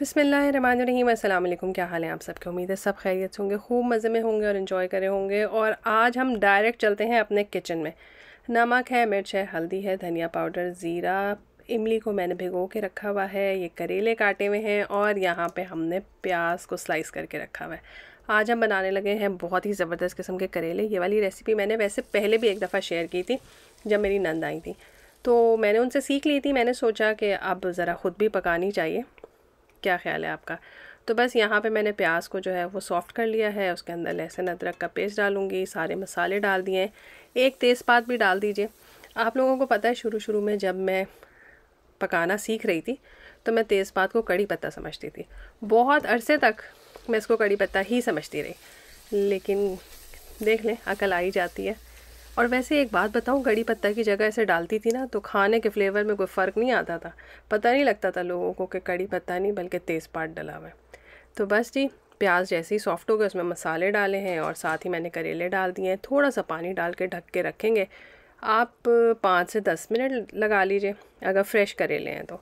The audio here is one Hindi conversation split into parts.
बसमीम अल्लाम क्या हाल है आप सबके उम्मीद है सब खैरियत होंगे खूब मज़े में होंगे और इन्जॉय करे होंगे और आज हम डायरेक्ट चलते हैं अपने किचन में नमक है मिर्च है हल्दी है धनिया पाउडर ज़ीरा इमली को मैंने भिगो के रखा हुआ है ये करेले काटे हुए हैं और यहाँ पे हमने प्याज को स्लाइस करके रखा हुआ है आज हम बनाने लगे हैं बहुत ही ज़बरदस्त किस्म के करेले ये वाली रेसिपी मैंने वैसे पहले भी एक दफ़ा शेयर की थी जब मेरी नंद आई थी तो मैंने उनसे सीख ली थी मैंने सोचा कि अब ज़रा ख़ुद भी पकानी चाहिए क्या ख्याल है आपका तो बस यहाँ पे मैंने प्याज को जो है वो सॉफ़्ट कर लिया है उसके अंदर लहसुन अदरक का पेस्ट डालूँगी सारे मसाले डाल दिए एक तेज़पात भी डाल दीजिए आप लोगों को पता है शुरू शुरू में जब मैं पकाना सीख रही थी तो मैं तेज़पात को कड़ी पत्ता समझती थी बहुत अरसे तक मैं इसको कड़ी पत्ता ही समझती रही लेकिन देख लें अकल आई जाती है और वैसे एक बात बताऊँ कड़ी पत्ता की जगह ऐसे डालती थी ना तो खाने के फ्लेवर में कोई फ़र्क नहीं आता था पता नहीं लगता था लोगों को कि कड़ी पत्ता नहीं बल्कि तेज़पात डला हुआ है तो बस जी प्याज जैसे ही सॉफ्ट हो गए उसमें मसाले डाले हैं और साथ ही मैंने करेले डाल दिए हैं थोड़ा सा पानी डाल के ढक के रखेंगे आप पाँच से दस मिनट लगा लीजिए अगर फ्रेश करेले हैं तो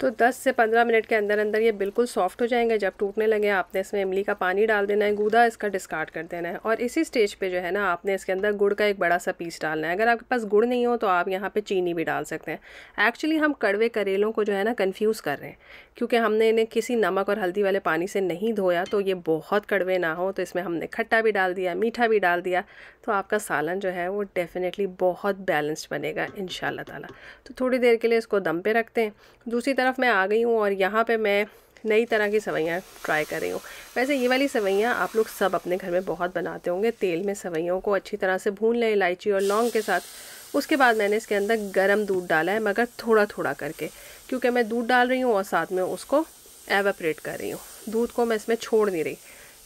तो 10 से 15 मिनट के अंदर अंदर ये बिल्कुल सॉफ्ट हो जाएंगे जब टूटने लगे आपने इसमें इमली का पानी डाल देना है गूदा इसका डिस्कार्ड कर देना है और इसी स्टेज पे जो है ना आपने इसके अंदर गुड़ का एक बड़ा सा पीस डालना है अगर आपके पास गुड़ नहीं हो तो आप यहाँ पर चीनी भी डाल सकते हैं एक्चुअली हम कड़वे करेलों को जो है ना कन्फ्यूज़ कर रहे हैं क्योंकि हमने इन्हें किसी नमक और हल्दी वाले पानी से नहीं धोया तो ये बहुत कड़वे ना हो तो इसमें हमने खट्टा भी डाल दिया मीठा भी डाल दिया तो आपका सालन जो है वो डेफ़िनेटली बहुत बैलेंस्ड बनेगा इन ताला तो थोड़ी देर के लिए इसको दम पे रखते हैं दूसरी तरफ मैं आ गई हूँ और यहाँ पर मैं नई तरह की सवैयाँ ट्राई कर रही हूँ वैसे ये वाली सवैयाँ आप लोग सब अपने घर में बहुत बनाते होंगे तेल में सवैयों को अच्छी तरह से भून लें इलायची और लौंग के साथ उसके बाद मैंने इसके अंदर गर्म दूध डाला है मगर थोड़ा थोड़ा करके क्योंकि मैं दूध डाल रही हूँ और साथ में उसको एवेपरेट कर रही हूँ दूध को मैं इसमें छोड़ नहीं रही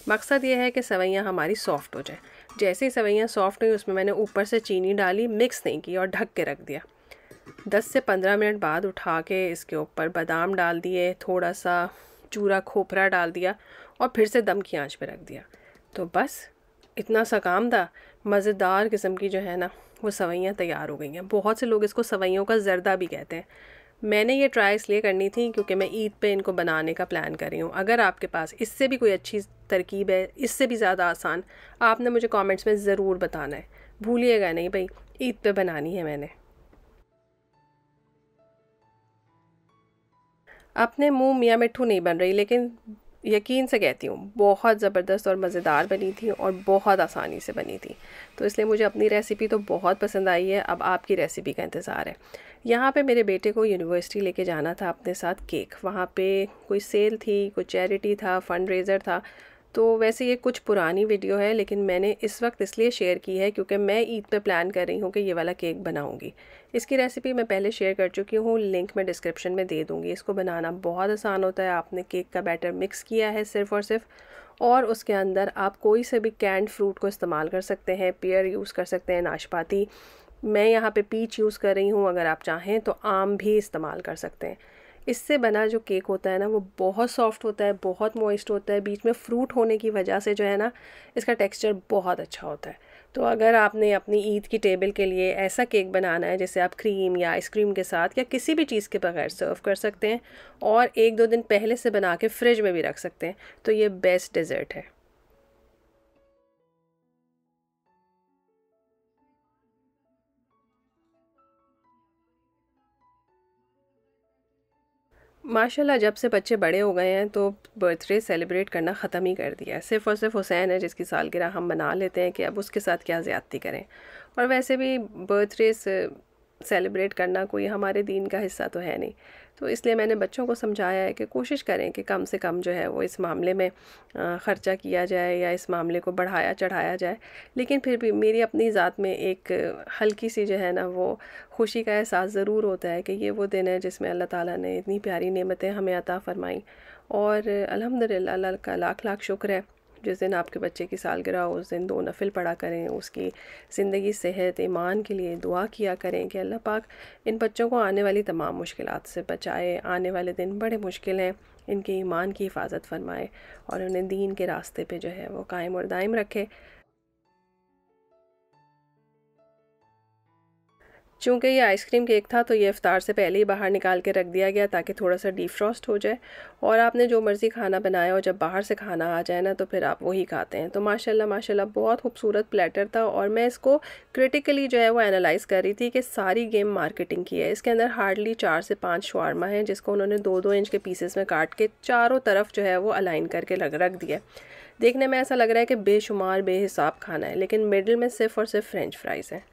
मकसद ये है कि सवैयाँ हमारी सॉफ़्ट हो जाए जैसे ही सवैयाँ सॉफ़्ट हुई उसमें मैंने ऊपर से चीनी डाली मिक्स नहीं की और ढक के रख दिया 10 से 15 मिनट बाद उठा के इसके ऊपर बादाम डाल दिए थोड़ा सा चूरा खोपरा डाल दिया और फिर से दम की आंच पे रख दिया तो बस इतना सा काम था मज़ेदार किस्म की जो है ना वो सवैयाँ तैयार हो गई हैं बहुत से लोग इसको सवैयों का ज़रदा भी कहते हैं मैंने ये ट्राई इसलिए करनी थी क्योंकि मैं ईद पे इनको बनाने का प्लान कर रही हूँ अगर आपके पास इससे भी कोई अच्छी तरकीब है इससे भी ज़्यादा आसान आपने मुझे कमेंट्स में ज़रूर बताना है भूलिएगा नहीं भाई ईद पे बनानी है मैंने अपने मुंह मियाँ मिट्ठू नहीं बन रही लेकिन यकीन से कहती हूँ बहुत ज़बरदस्त और मज़ेदार बनी थी और बहुत आसानी से बनी थी तो इसलिए मुझे अपनी रेसिपी तो बहुत पसंद आई है अब आपकी रेसिपी का इंतज़ार है यहाँ पे मेरे बेटे को यूनिवर्सिटी लेके जाना था अपने साथ केक वहाँ पे कोई सेल थी कोई चैरिटी था फंड रेज़र था तो वैसे ये कुछ पुरानी वीडियो है लेकिन मैंने इस वक्त इसलिए शेयर की है क्योंकि मैं ईद पे प्लान कर रही हूँ कि ये वाला केक बनाऊँगी इसकी रेसिपी मैं पहले शेयर कर चुकी हूँ लिंक मैं डिस्क्रिप्शन में दे दूँगी इसको बनाना बहुत आसान होता है आपने केक का बैटर मिक्स किया है सिर्फ और सिर्फ और उसके अंदर आप कोई से भी कैंड फ्रूट को इस्तेमाल कर सकते हैं पेयर यूज़ कर सकते हैं नाशपाती मैं यहाँ पे पीच यूज़ कर रही हूँ अगर आप चाहें तो आम भी इस्तेमाल कर सकते हैं इससे बना जो केक होता है ना वो बहुत सॉफ्ट होता है बहुत मॉइस्ट होता है बीच में फ्रूट होने की वजह से जो है ना इसका टेक्सचर बहुत अच्छा होता है तो अगर आपने अपनी ईद की टेबल के लिए ऐसा केक बनाना है जैसे आप क्रीम या आइसक्रीम के साथ या किसी भी चीज़ के बगैर सर्व कर सकते हैं और एक दो दिन पहले से बना के फ्रिज में भी रख सकते हैं तो ये बेस्ट डिज़र्ट है माशाल्लाह जब से बच्चे बड़े हो गए हैं तो बर्थडे सेलिब्रेट करना ख़त्म ही कर दिया है सिर्फ़ और सिर्फ हुसैन है जिसकी सालगिरह हम मना लेते हैं कि अब उसके साथ क्या ज़्यादती करें और वैसे भी बर्थडे सेलिब्रेट करना कोई हमारे दीन का हिस्सा तो है नहीं तो इसलिए मैंने बच्चों को समझाया है कि कोशिश करें कि कम से कम जो है वो इस मामले में ख़र्चा किया जाए या इस मामले को बढ़ाया चढ़ाया जाए लेकिन फिर भी मेरी अपनी ज़ात में एक हल्की सी जो है ना वो खुशी का एहसास ज़रूर होता है कि ये वो दिन है जिसमें अल्लाह ताला ने इतनी प्यारी नेमतें हमें अता फ़रमाई और अलहमदिल्ला का लाख लाख शुक्र है जिस दिन आपके बच्चे की सालगिरह उस दिन दो नफिल पढ़ा करें उसकी ज़िंदगी सेहत ईमान के लिए दुआ किया करें कि अल्लाह पाक इन बच्चों को आने वाली तमाम मुश्किल से बचाए आने वाले दिन बड़े मुश्किल हैं इनके ईमान की हिफाजत फरमाए और उन्हें दीन के रास्ते पर जो है वो कायम और दायम रखे चूँकि ये आइसक्रीम केक था तो ये अफ्तार से पहले ही बाहर निकाल के रख दिया गया ताकि थोड़ा सा डीफ्रॉस्ट हो जाए और आपने जो मर्ज़ी खाना बनाया और जब बाहर से खाना आ जाए ना तो फिर आप वही खाते हैं तो माशाल्लाह माशाल्लाह बहुत खूबसूरत प्लेटर था और मैं इसको क्रिटिकली जो है वो एनालाइज़ कर रही थी कि सारी गेम मार्केटिंग की है इसके अंदर हार्डली चार से पाँच शुरमा हैं जिसको उन्होंने दो दो इंच के पीसेस में काट के चारों तरफ जो है वो अलाइन करके लग रख दिया देखने में ऐसा लग रहा है कि बेशुमार बेहिसाब खाना है लेकिन मिडल में सिर्फ और सिर्फ फ्रेंच फ्राइज़ हैं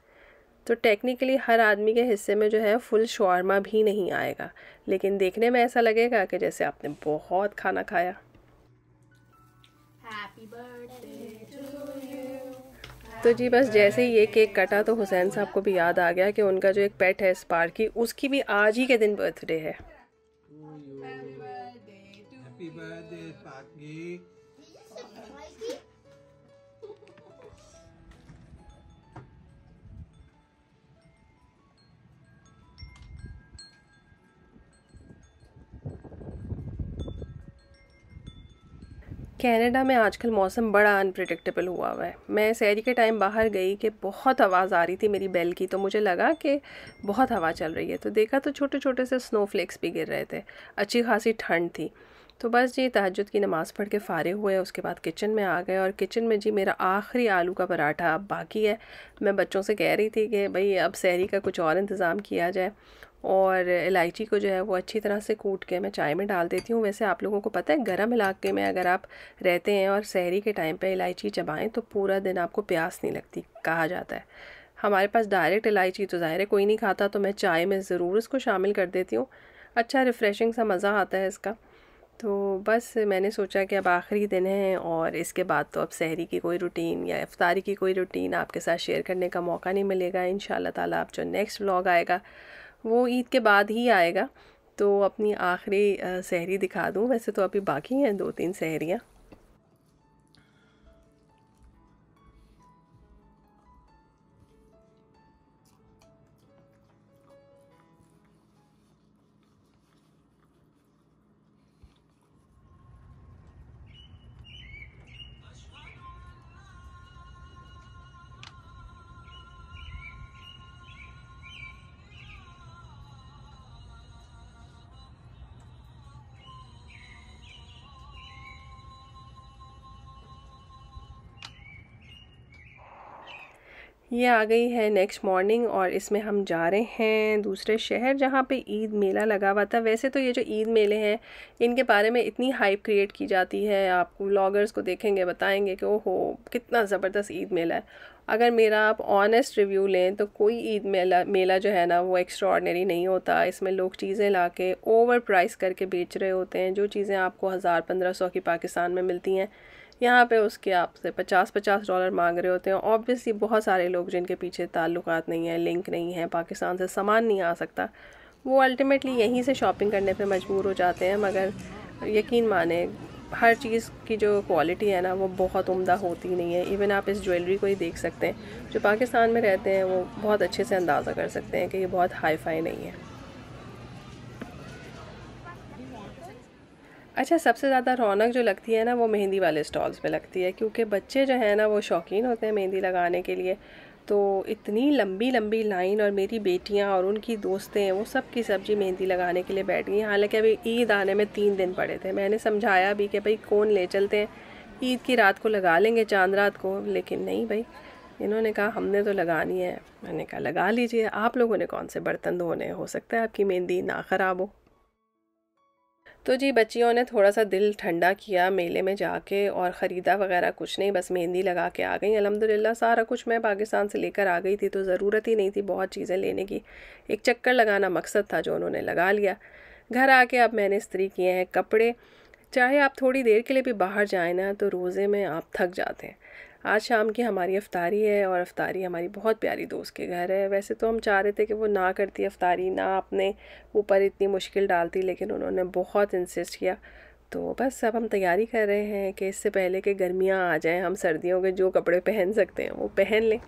तो टेक्निकली हर आदमी के हिस्से में जो है फुल शौरमा भी नहीं आएगा लेकिन देखने में ऐसा लगेगा कि जैसे आपने बहुत खाना खाया तो जी बस जैसे ही ये केक कटा तो हुसैन साहब को भी याद आ गया कि उनका जो एक पेट है स्पार्की उसकी भी आज ही के दिन बर्थडे है कनाडा में आजकल मौसम बड़ा अनप्रडिक्टेबल हुआ हुआ है मैं सैरी के टाइम बाहर गई कि बहुत आवाज़ आ रही थी मेरी बेल की तो मुझे लगा कि बहुत हवा चल रही है तो देखा तो छोटे छोटे से स्नो फ्लेक्स भी गिर रहे थे अच्छी खासी ठंड थी तो बस जी तहजद की नमाज़ पढ़ के फ़ारे हुए उसके बाद किचन में आ गए और किचन में जी मेरा आखिरी आलू का पराठा अब बाकी है मैं बच्चों से कह रही थी कि भाई अब सहरी का कुछ और इंतज़ाम किया जाए और इलायची को जो है वो अच्छी तरह से कूट के मैं चाय में डाल देती हूँ वैसे आप लोगों को पता है गर्म इलाके में अगर आप रहते हैं और सहरी के टाइम पर इलायची चबाएँ तो पूरा दिन आपको प्यास नहीं लगती कहा जाता है हमारे पास डायरेक्ट इलायची तो ज़ाहिर है कोई नहीं खाता तो मैं चाय में ज़रूर इसको शामिल कर देती हूँ अच्छा रिफ़्रेशिंग सा मज़ा आता है इसका तो बस मैंने सोचा कि अब आखिरी दिन है और इसके बाद तो अब सहरी की कोई रूटीन या इफ्तारी की कोई रूटीन आपके साथ शेयर करने का मौका नहीं मिलेगा इन ताला आप जो नेक्स्ट व्लॉग आएगा वो ईद के बाद ही आएगा तो अपनी आखिरी सहरी दिखा दूँ वैसे तो अभी बाकी हैं दो तीन सहरियाँ ये आ गई है नेक्स्ट मॉर्निंग और इसमें हम जा रहे हैं दूसरे शहर जहाँ पे ईद मेला लगा हुआ था वैसे तो ये जो ईद मेले हैं इनके बारे में इतनी हाइप क्रिएट की जाती है आप व्लॉगर्स को देखेंगे बताएंगे कि ओहो कितना ज़बरदस्त ईद मेला है अगर मेरा आप ऑनेस्ट रिव्यू लें तो कोई ईद मेला मेला जो है ना वो एक्स्ट्रॉर्डनरी नहीं होता इसमें लोग चीज़ें ला के ओवर प्राइस करके बेच रहे होते हैं जो चीज़ें आपको हज़ार पंद्रह सौ की पाकिस्तान में मिलती हैं यहाँ पे उसके आपसे पचास पचास डॉलर मांग रहे होते हैं ऑब्वियसली बहुत सारे लोग जिनके पीछे ताल्लुकात नहीं है लिंक नहीं है पाकिस्तान से सामान नहीं आ सकता वो अल्टीमेटली यहीं से शॉपिंग करने पे मजबूर हो जाते हैं मगर यकीन माने हर चीज़ की जो क्वालिटी है ना वो बहुत उम्दा होती नहीं है इवन आप इस ज्वेलरी को ही देख सकते हैं जो पाकिस्तान में रहते हैं वो बहुत अच्छे से अंदाज़ा कर सकते हैं कि ये बहुत हाई फाई नहीं है अच्छा सबसे ज़्यादा रौनक जो लगती है ना वो मेहंदी वाले स्टॉल्स पे लगती है क्योंकि बच्चे जो है ना वो शौकीन होते हैं मेहंदी लगाने के लिए तो इतनी लंबी लंबी लाइन और मेरी बेटियां और उनकी दोस्तें हैं वो सब की सब्जी मेहंदी लगाने के लिए बैठ गई हालांकि अभी ईद आने में तीन दिन पड़े थे मैंने समझाया भी कि भाई कौन ले चलते हैं ईद की रात को लगा लेंगे चांद रात को लेकिन नहीं भाई इन्होंने कहा हमने तो लगानी है मैंने कहा लगा लीजिए आप लोगों ने कौन से बर्तन धोने हो सकता है आपकी मेहंदी ना ख़राब हो तो जी बच्चियों ने थोड़ा सा दिल ठंडा किया मेले में जाके और ख़रीदा वगैरह कुछ नहीं बस मेहंदी लगा के आ गई अलहमदिल्ला सारा कुछ मैं पाकिस्तान से लेकर आ गई थी तो ज़रूरत ही नहीं थी बहुत चीज़ें लेने की एक चक्कर लगाना मकसद था जो उन्होंने लगा लिया घर आके अब मैंने इस्तरी किए हैं कपड़े चाहे आप थोड़ी देर के लिए भी बाहर जाए ना तो रोज़े में आप थक जाते हैं आज शाम की हमारी अफ्तारी है और अफ्तारी हमारी बहुत प्यारी दोस्त के घर है वैसे तो हम चाह रहे थे कि वो ना करती अफ्तारी ना अपने ऊपर इतनी मुश्किल डालती लेकिन उन्होंने बहुत इंसिस्ट किया तो बस अब हम तैयारी कर रहे हैं कि इससे पहले कि गर्मियाँ आ जाएँ हम सर्दियों के जो कपड़े पहन सकते हैं वो पहन लें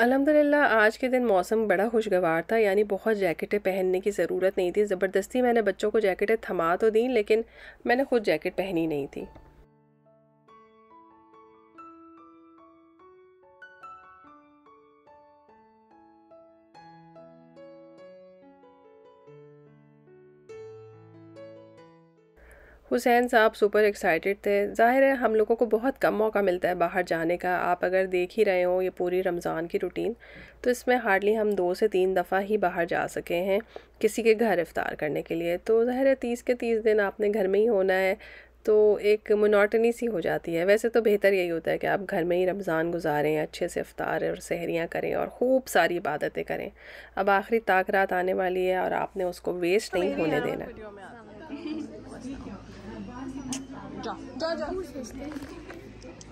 अलहमदिल्ला आज के दिन मौसम बड़ा खुशगवार था यानी बहुत जैकेटें पहनने की ज़रूरत नहीं थी ज़बरदस्ती मैंने बच्चों को जैकेटें थमा तो दी लेकिन मैंने खुद जैकेट पहनी नहीं थी हुसैन साहब सुपर एक्साइटेड थे ज़ाहिर है हम लोगों को बहुत कम मौका मिलता है बाहर जाने का आप अगर देख ही रहे हो ये पूरी रमज़ान की रूटीन तो इसमें हार्डली हम दो से तीन दफ़ा ही बाहर जा सके हैं किसी के घर इफ़ार करने के लिए तो ज़ाहिर है तीस के तीस दिन आपने घर में ही होना है तो एक मोनोटनी सी हो जाती है वैसे तो बेहतर यही होता है कि आप घर में ही रमज़ान गुजारें अच्छे से अफ्तार और सहरियाँ करें और खूब सारी इबादतें करें अब आखिरी ताक रात आने वाली है और आपने उसको वेस्ट नहीं होने देना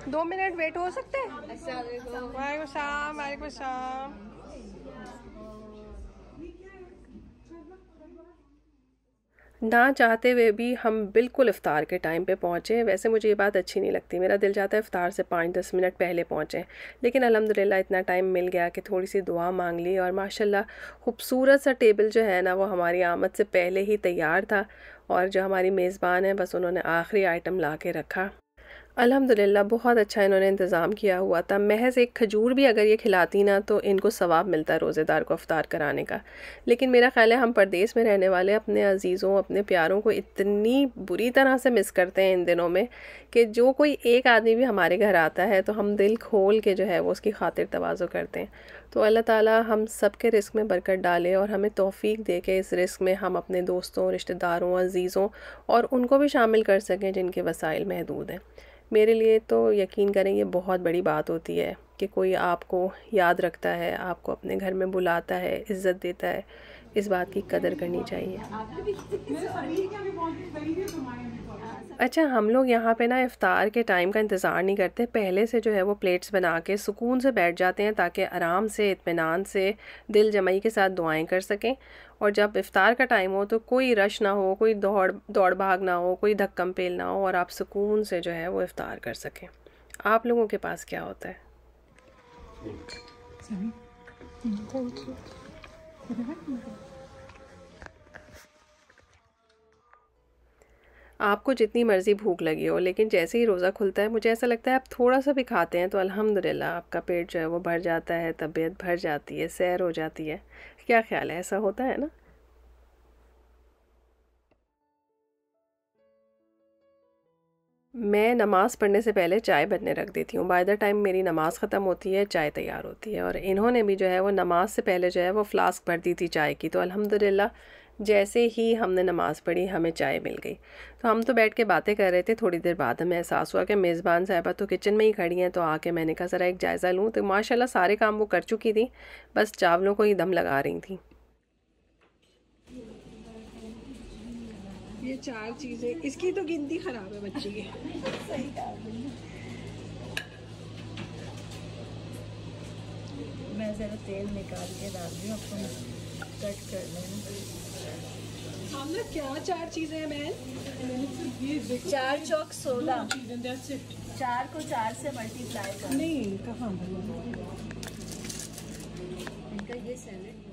दो मिनट वेट हो सकते हैं वालेकुम शाम शाम ना चाहते हुए भी हम बिल्कुल इफ़ार के टाइम पे पहुँचे वैसे मुझे ये बात अच्छी नहीं लगती मेरा दिल जाता है इफ़ार से पाँच दस मिनट पहले पहुँचें लेकिन अलहमदिल्ला इतना टाइम मिल गया कि थोड़ी सी दुआ मांग ली और माशाल्लाह खूबसूरत सा टेबल जो है ना वो हमारी आमद से पहले ही तैयार था और जो हमारी मेज़बान है बस उन्होंने आखिरी आइटम ला के रखा अल्हम्दुलिल्लाह बहुत अच्छा इन्होंने इंतज़ाम किया हुआ था महज एक खजूर भी अगर ये खिलाती ना तो इनको सवाब मिलता रोज़ेदार को अफ्तार कराने का लेकिन मेरा ख्याल है हम परदेश में रहने वाले अपने अज़ीज़ों अपने प्यारों को इतनी बुरी तरह से मिस करते हैं इन दिनों में कि जो कोई एक आदमी भी हमारे घर आता है तो हम दिल खोल के जो है वो उसकी खातिर तोज़ो करते हैं तो अल्लाह ताला हम सब के रिस्क में बरकत डाले और हमें तोफ़ी दे के इस रिस्क में हम अपने दोस्तों रिश्तेदारों अजीज़ों और उनको भी शामिल कर सकें जिनके वसाइल महदूद हैं मेरे लिए तो यकीन करें ये बहुत बड़ी बात होती है कि कोई आपको याद रखता है आपको अपने घर में बुलाता है इज़्ज़त देता है इस बात की कदर करनी चाहिए अच्छा हम लोग यहाँ पे ना इफ़ार के टाइम का इंतज़ार नहीं करते पहले से जो है वो प्लेट्स बना के सुकून से बैठ जाते हैं ताकि आराम से इतमान से दिल जमाई के साथ दुआएं कर सकें और जब इफ़ार का टाइम हो तो कोई रश ना हो कोई दौड़ दौड़ भाग ना हो कोई धक्कम पेल ना हो और आप सुकून से जो है वो इफ़ार कर सकें आप लोगों के पास क्या होता है Thank you. आपको जितनी मर्ज़ी भूख लगी हो लेकिन जैसे ही रोज़ा खुलता है मुझे ऐसा लगता है आप थोड़ा सा भी खाते हैं तो अल्हम्दुलिल्लाह आपका पेट जो है वो भर जाता है तबीयत भर जाती है सैर हो जाती है क्या ख्याल है ऐसा होता है ना मैं नमाज़ पढ़ने से पहले चाय बनने रख देती हूँ बाय द टाइम मेरी नमाज़ ख़त्म होती है चाय तैयार होती है और इन्होंने भी जो है वो नमाज़ से पहले जो है वो फ़्लास्क भर दी थी चाय की तो अल्हम्दुलिल्लाह जैसे ही हमने नमाज़ पढ़ी हमें चाय मिल गई तो हम तो बैठ के बातें कर रहे थे थोड़ी देर बाद हमें एहसास हुआ कि मेज़बान साहबा तो किचन में ही खड़ी हैं तो आके मैंने कहा ज़रा एक जायज़ा लूँ तो माशाल्लाह सारे काम वो कर चुकी थी बस चावलों को ही दम लगा रही थी ये चार चीज़ें इसकी तो गिनती ख़राब है बच्ची की मैं ज़रा तेल निकाल के डाल रही हूँ आपको कट कर लेना हम क्या चार चीजें हैं बहन चार चौक सोलह चार को चार से मल्टीप्लाई नहीं कहा ये सैलड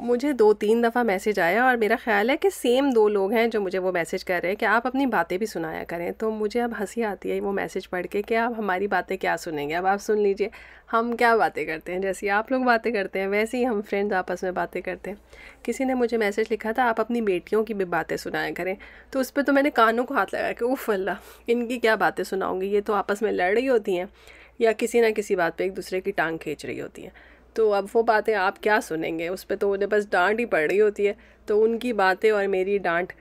मुझे दो तीन दफ़ा मैसेज आया और मेरा ख्याल है कि सेम दो लोग हैं जो मुझे वो मैसेज कर रहे हैं कि आप अपनी बातें भी सुनाया करें तो मुझे अब हंसी आती है वो मैसेज पढ़ के कि आप हमारी बातें क्या सुनेंगे अब आप सुन लीजिए हम क्या बातें करते हैं जैसे आप लोग बातें करते हैं वैसे ही हम फ्रेंड्स आपस में बातें करते हैं किसी ने मुझे मैसेज लिखा था आप अपनी बेटियों की भी बातें सुनाया करें तो उस पर तो मैंने कानों को हाथ लगाया कि उफ अल्लाह इनकी क्या बातें सुनाऊँगी ये तो आपस में लड़ रही होती हैं या किसी ना किसी बात पर एक दूसरे की टांग खींच रही होती हैं तो अब वो बातें आप क्या सुनेंगे उस पर तो उन्हें बस डांट ही पड़ रही होती है तो उनकी बातें और मेरी डांट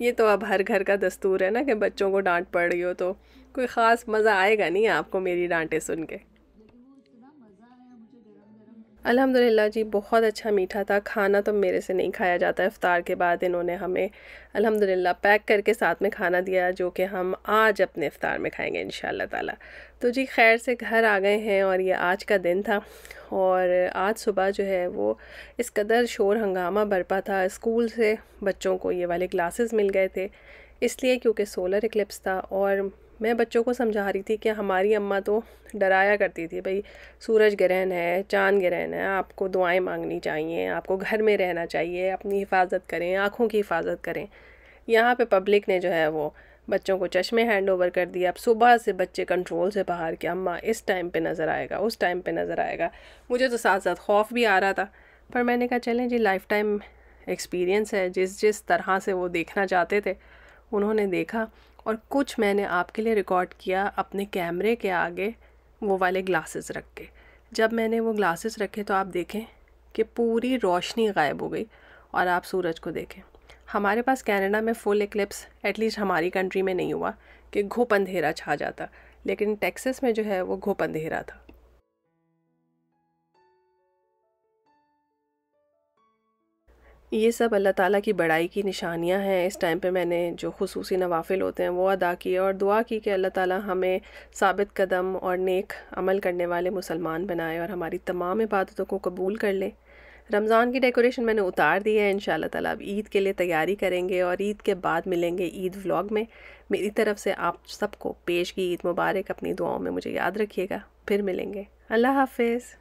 ये तो अब हर घर का दस्तूर है ना कि बच्चों को डांट पड़ रही हो तो कोई ख़ास मज़ा आएगा नहीं आपको मेरी डांटे सुन के अल्हम्दुलिल्लाह जी बहुत अच्छा मीठा था खाना तो मेरे से नहीं खाया जाता है इफ़ार के बाद इन्होंने हमें अल्हम्दुलिल्लाह पैक करके साथ में खाना दिया जो कि हम आज अपने इफ़ार में खाएंगे इन ताला तो जी खैर से घर आ गए हैं और ये आज का दिन था और आज सुबह जो है वो इस कदर शोर हंगामा बरपा था स्कूल से बच्चों को ये वाले ग्लासेस मिल गए थे इसलिए क्योंकि सोलर इक्लिप्स था और मैं बच्चों को समझा रही थी कि हमारी अम्मा तो डराया करती थी भाई सूरज ग्रहण है चांद ग्रहण है आपको दुआएं मांगनी चाहिए आपको घर में रहना चाहिए अपनी हिफाजत करें आँखों की हिफाजत करें यहाँ पे पब्लिक ने जो है वो बच्चों को चश्मे हैंड ओवर कर दिया अब सुबह से बच्चे कंट्रोल से बाहर के अम्मा इस टाइम पे नज़र आएगा उस टाइम पे नज़र आएगा मुझे तो साथ साथ खौफ भी आ रहा था पर मैंने कहा चलें जी लाइफ टाइम एक्सपीरियंस है जिस जिस तरह से वो देखना चाहते थे उन्होंने देखा और कुछ मैंने आपके लिए रिकॉर्ड किया अपने कैमरे के आगे वो वाले ग्लासेस रख के जब मैंने वो ग्लासेस रखे तो आप देखें कि पूरी रोशनी गायब हो गई और आप सूरज को देखें हमारे पास कैनेडा में फुल इक्लिप्स एटलीस्ट हमारी कंट्री में नहीं हुआ कि घुप अंधेरा छा जाता लेकिन टेक्सस में जो है वो घुप अंधेरा था ये सब अल्लाह ताला की बड़ाई की निशानियां हैं इस टाइम पे मैंने जो खसूस नवाफिल होते हैं वो अदा किए और दुआ की कि अल्लाह ताला हमें साबित कदम और नेक अमल करने वाले मुसलमान बनाए और हमारी तमाम इबादतों को कबूल कर ले रमज़ान की डेकोरेशन मैंने उतार दी है इन ताला अब ईद के लिए तैयारी करेंगे और ईद के बाद मिलेंगे ईद व्लॉग में मेरी तरफ़ से आप सबको पेश की ईद मुबारक अपनी दुआओं में मुझे याद रखिएगा फिर मिलेंगे अल्लाह हाफिज़